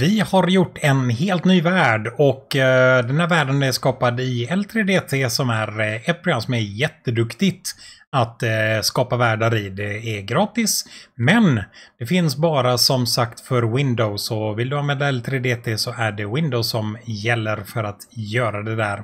Vi har gjort en helt ny värld och eh, den här världen är skapad i L3DT som är eh, ett program som är jätteduktigt att eh, skapa världar i. Det är gratis, men det finns bara som sagt för Windows och vill du använda L3DT så är det Windows som gäller för att göra det där.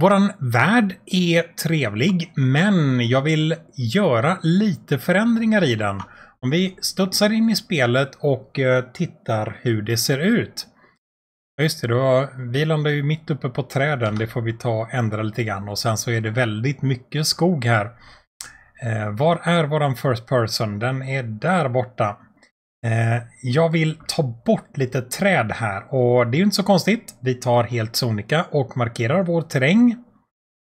Våran värld är trevlig, men jag vill göra lite förändringar i den. Om vi studsar in i spelet och eh, tittar hur det ser ut. Just det, då, vi landar ju mitt uppe på träden. Det får vi ta och ändra lite grann och sen så är det väldigt mycket skog här. Eh, var är våran first person? Den är där borta. Eh, jag vill ta bort lite träd här och det är inte så konstigt. Vi tar helt sonika och markerar vår terräng.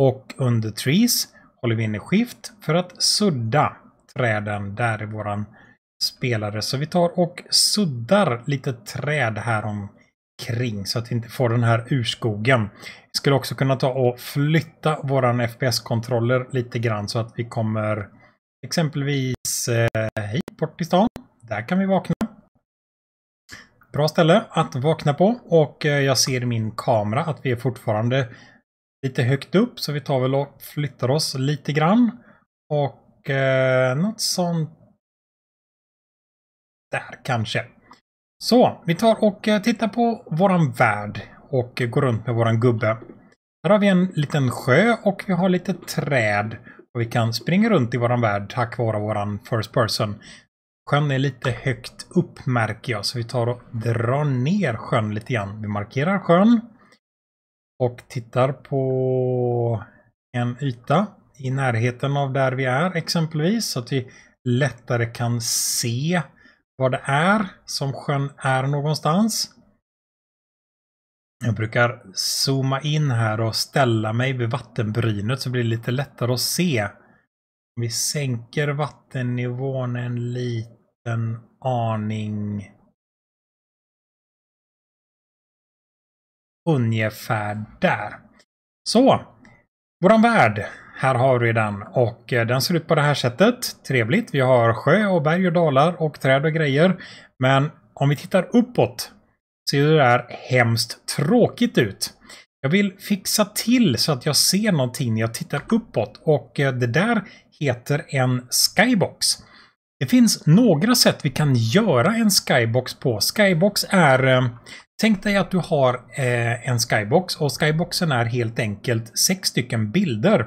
Och under trees håller vi inne skift för att sudda träden där i våran spelare. Så vi tar och suddar lite träd här omkring så att vi inte får den här urskogen. Vi skulle också kunna ta och flytta våran FPS-kontroller lite grann så att vi kommer exempelvis eh, hit bort till stan. Där kan vi vakna. Bra ställe att vakna på och eh, jag ser i min kamera att vi är fortfarande lite högt upp så vi tar väl och flyttar oss lite grann. Och och eh, något sånt där kanske. Så, vi tar och eh, tittar på våran värld och går runt med våran gubbe. Här har vi en liten sjö och vi har lite träd. Och vi kan springa runt i våran värld tack vare våran first person. Sjön är lite högt upp märker jag, så vi tar och drar ner sjön lite grann. Vi markerar sjön. Och tittar på en yta i närheten av där vi är exempelvis. Så att vi lättare kan se vad det är som sjön är någonstans. Jag brukar zooma in här och ställa mig vid vattenbrynet så blir det lite lättare att se. Vi sänker vattennivån en liten aning. Ungefär där. Så! Våran värld här har vi den och eh, den ser ut på det här sättet. Trevligt. Vi har sjö och berg och dalar och träd och grejer. Men om vi tittar uppåt ser det där hemskt tråkigt ut. Jag vill fixa till så att jag ser någonting när jag tittar uppåt och eh, det där heter en skybox. Det finns några sätt vi kan göra en skybox på. Skybox är... Eh, tänk dig att du har en skybox och skyboxen är helt enkelt sex stycken bilder.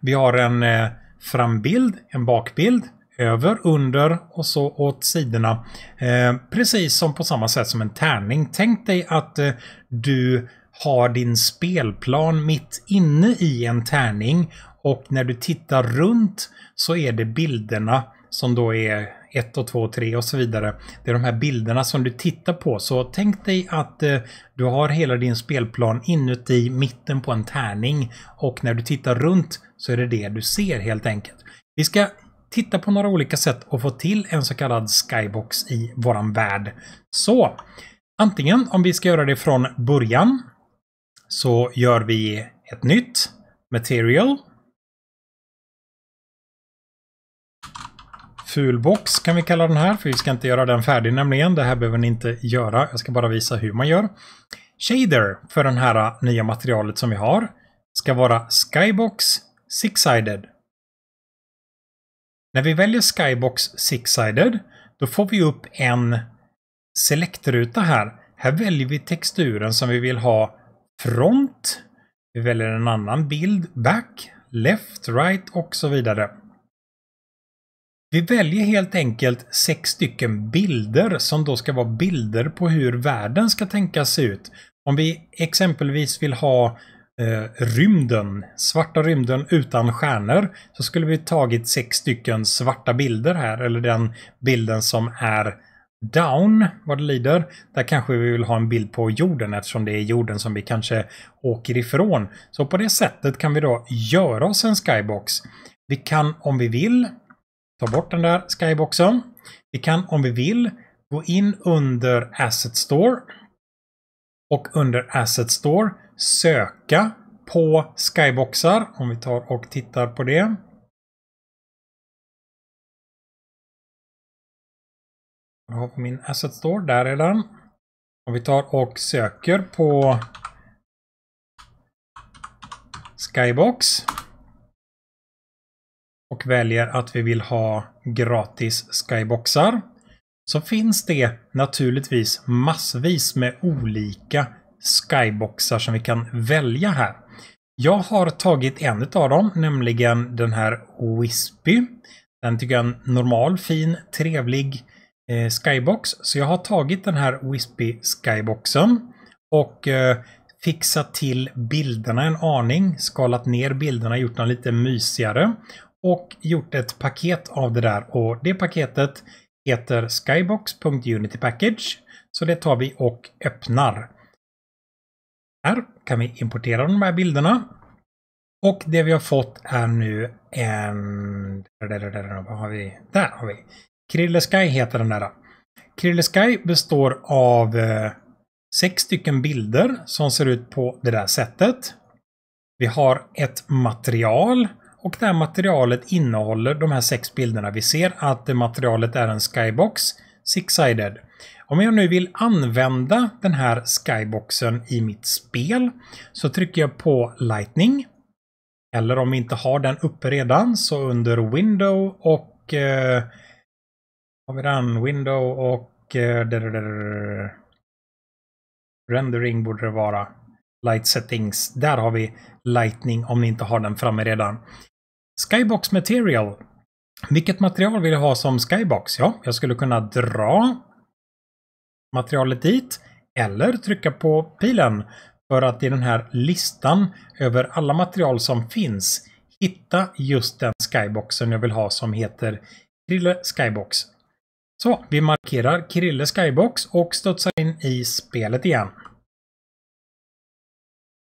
Vi har en eh, frambild, en bakbild, över, under och så åt sidorna. Eh, precis som på samma sätt som en tärning. Tänk dig att eh, du har din spelplan mitt inne i en tärning och när du tittar runt så är det bilderna som då är 1 och 2 och 3 och så vidare. Det är de här bilderna som du tittar på. Så tänk dig att eh, du har hela din spelplan inuti mitten på en tärning och när du tittar runt så är det det du ser helt enkelt. Vi ska titta på några olika sätt att få till en så kallad skybox i våran värld. Så antingen om vi ska göra det från början så gör vi ett nytt material fulbox kan vi kalla den här, för vi ska inte göra den färdig nämligen. Det här behöver ni inte göra. Jag ska bara visa hur man gör. Shader för den här äh, nya materialet som vi har ska vara Skybox Six-Sided. När vi väljer Skybox Six-Sided då får vi upp en selektruta här. Här väljer vi texturen som vi vill ha front. Vi väljer en annan bild, back, left, right och så vidare. Vi väljer helt enkelt sex stycken bilder som då ska vara bilder på hur världen ska tänkas se ut. Om vi exempelvis vill ha eh, rymden, svarta rymden utan stjärnor, så skulle vi tagit sex stycken svarta bilder här, eller den bilden som är down vad det lider. Där kanske vi vill ha en bild på jorden eftersom det är jorden som vi kanske åker ifrån. Så på det sättet kan vi då göra oss en skybox. Vi kan om vi vill ta bort den där skyboxen. Vi kan om vi vill gå in under Asset Store och under Asset Store söka på skyboxar. Om vi tar och tittar på det. Jag har min Asset Store, där är den. Om vi tar och söker på Skybox och väljer att vi vill ha gratis skyboxar så finns det naturligtvis massvis med olika skyboxar som vi kan välja här. Jag har tagit en av dem, nämligen den här Wispy. Den tycker jag är en normal, fin, trevlig eh, skybox. Så jag har tagit den här Wispy skyboxen och eh, fixat till bilderna en aning, skalat ner bilderna, gjort dem lite mysigare och gjort ett paket av det där och det paketet heter skybox.unitypackage. Så det tar vi och öppnar. Här kan vi importera de här bilderna. Och det vi har fått är nu en... Vad har vi? Där har vi! Krille Sky heter den där. Krille Sky består av eh, sex stycken bilder som ser ut på det där sättet. Vi har ett material och det här materialet innehåller de här sex bilderna. Vi ser att materialet är en skybox, six-sided. Om jag nu vill använda den här skyboxen i mitt spel så trycker jag på Lightning. Eller om vi inte har den uppe redan så under Window och... Eh, har vi den? Window och... Eh, dadadadad. rendering borde det vara. Light settings. Där har vi Lightning om ni inte har den framme redan. Skybox material. Vilket material vill jag ha som skybox? Ja, jag skulle kunna dra materialet dit eller trycka på pilen för att i den här listan över alla material som finns hitta just den skyboxen jag vill ha som heter Krille Skybox. Så, vi markerar Krille Skybox och studsar in i spelet igen.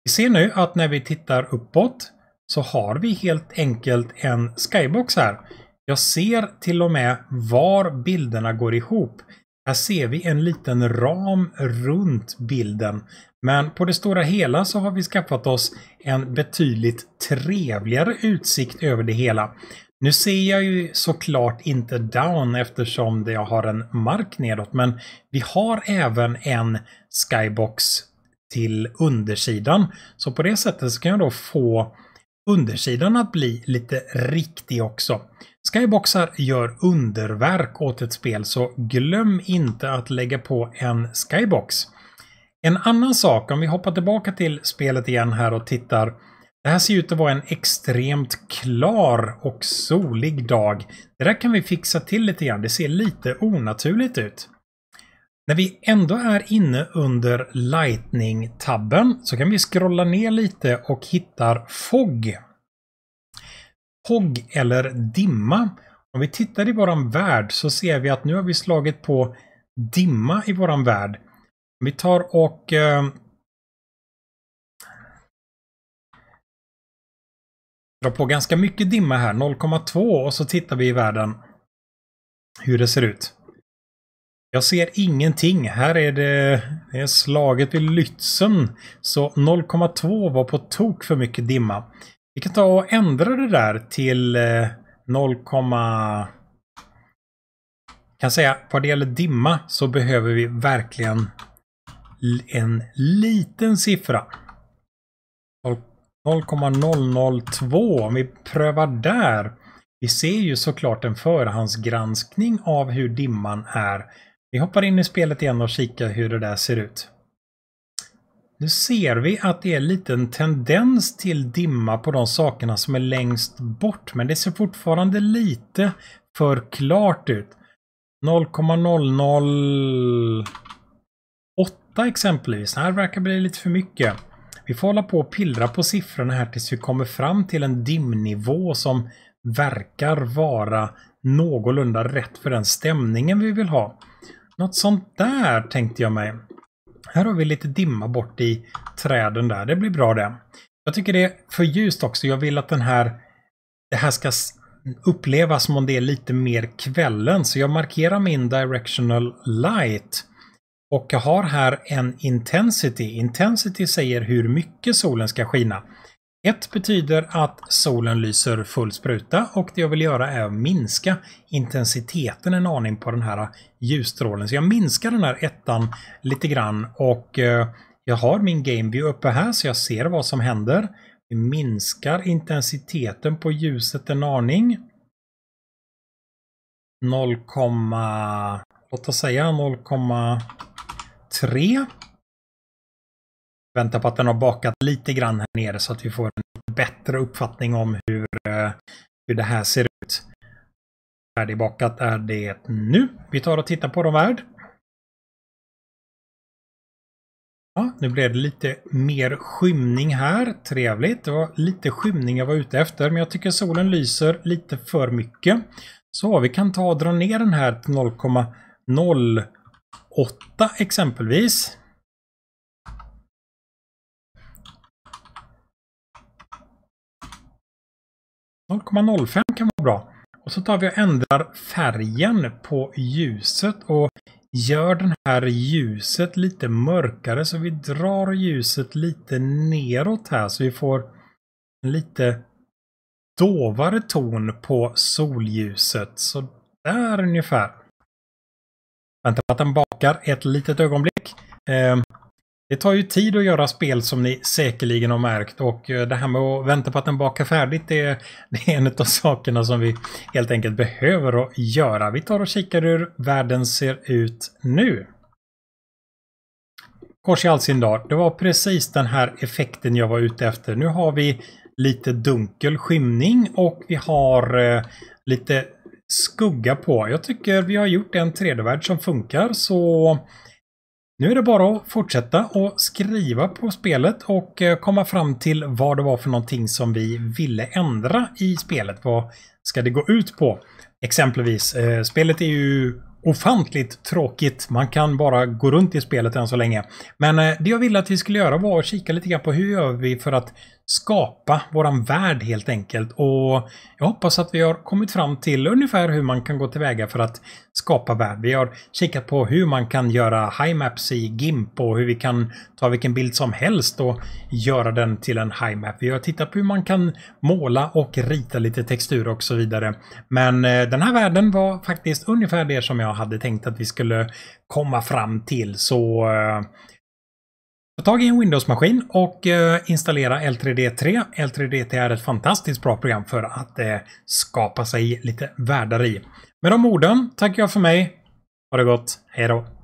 Vi ser nu att när vi tittar uppåt så har vi helt enkelt en skybox här. Jag ser till och med var bilderna går ihop. Här ser vi en liten ram runt bilden. Men på det stora hela så har vi skaffat oss en betydligt trevligare utsikt över det hela. Nu ser jag ju såklart inte down eftersom jag har en mark nedåt men vi har även en skybox till undersidan. Så på det sättet så kan jag då få undersidan att bli lite riktig också. Skyboxar gör underverk åt ett spel så glöm inte att lägga på en skybox. En annan sak, om vi hoppar tillbaka till spelet igen här och tittar. Det här ser ut att vara en extremt klar och solig dag. Det där kan vi fixa till lite grann. Det ser lite onaturligt ut. När vi ändå är inne under Lightning-tabben så kan vi scrolla ner lite och hittar FOG. FOG eller dimma. Om vi tittar i våran värld så ser vi att nu har vi slagit på dimma i våran värld. Om vi tar och eh, drar på ganska mycket dimma här, 0,2 och så tittar vi i världen hur det ser ut. Jag ser ingenting. Här är det, det är slaget vid Lützen. Så 0,2 var på tok för mycket dimma. Vi kan ta och ändra det där till 0, eh, kan säga vad det gäller dimma så behöver vi verkligen en liten siffra. 0,002 om vi prövar där. Vi ser ju såklart en förhandsgranskning av hur dimman är vi hoppar in i spelet igen och kikar hur det där ser ut. Nu ser vi att det är en liten tendens till dimma på de sakerna som är längst bort, men det ser fortfarande lite för klart ut. 0,008 exempelvis. Det här verkar bli lite för mycket. Vi får hålla på och pillra på siffrorna här tills vi kommer fram till en dimnivå som verkar vara någorlunda rätt för den stämningen vi vill ha. Något sånt där tänkte jag mig. Här har vi lite dimma bort i träden där. Det blir bra det. Jag tycker det är för ljust också. Jag vill att den här... Det här ska upplevas som om det är lite mer kvällen. Så jag markerar min directional light. Och jag har här en intensity. Intensity säger hur mycket solen ska skina. 1 betyder att solen lyser full spruta och det jag vill göra är att minska intensiteten en aning på den här ljusstrålen. Så jag minskar den här ettan lite grann och eh, jag har min GameView uppe här så jag ser vad som händer. Vi minskar intensiteten på ljuset en aning. 0, låt oss säga 0,3 väntar på att den har bakat lite grann här nere så att vi får en bättre uppfattning om hur, eh, hur det här ser ut. Färdigbakat är det nu. Vi tar och tittar på dem värd. Ja, nu blev det lite mer skymning här. Trevligt. Det var lite skymning jag var ute efter, men jag tycker solen lyser lite för mycket. Så vi kan ta och dra ner den här till 0,08 exempelvis. 0,05 kan vara bra. Och så tar vi och ändrar färgen på ljuset och gör den här ljuset lite mörkare så vi drar ljuset lite neråt här så vi får en lite dovare ton på solljuset. Så där ungefär. Vänta på att den bakar ett litet ögonblick. Eh, det tar ju tid att göra spel som ni säkerligen har märkt och eh, det här med att vänta på att den bakar färdigt det, är, det är en av sakerna som vi helt enkelt behöver att göra. Vi tar och kikar hur världen ser ut nu. Kors i all sin dag, det var precis den här effekten jag var ute efter. Nu har vi lite dunkel skymning och vi har eh, lite skugga på. Jag tycker vi har gjort en 3D-värld som funkar så nu är det bara att fortsätta och skriva på spelet och eh, komma fram till vad det var för någonting som vi ville ändra i spelet. Vad ska det gå ut på? Exempelvis, eh, spelet är ju ofantligt tråkigt. Man kan bara gå runt i spelet än så länge. Men eh, det jag ville att vi skulle göra var att kika lite grann på hur gör vi för att skapa våran värld helt enkelt. Och jag hoppas att vi har kommit fram till ungefär hur man kan gå tillväga för att skapa värld. Vi har kikat på hur man kan göra highmaps i GIMP och hur vi kan ta vilken bild som helst och göra den till en high Vi har tittat på hur man kan måla och rita lite textur och så vidare. Men eh, den här världen var faktiskt ungefär det som jag hade tänkt att vi skulle komma fram till. Så eh, Ta tag i en Windows-maskin och eh, installera L3D3. L3D3 är ett fantastiskt bra program för att eh, skapa sig lite världar i. Med de orden tackar jag för mig. Ha det gott. Hej då!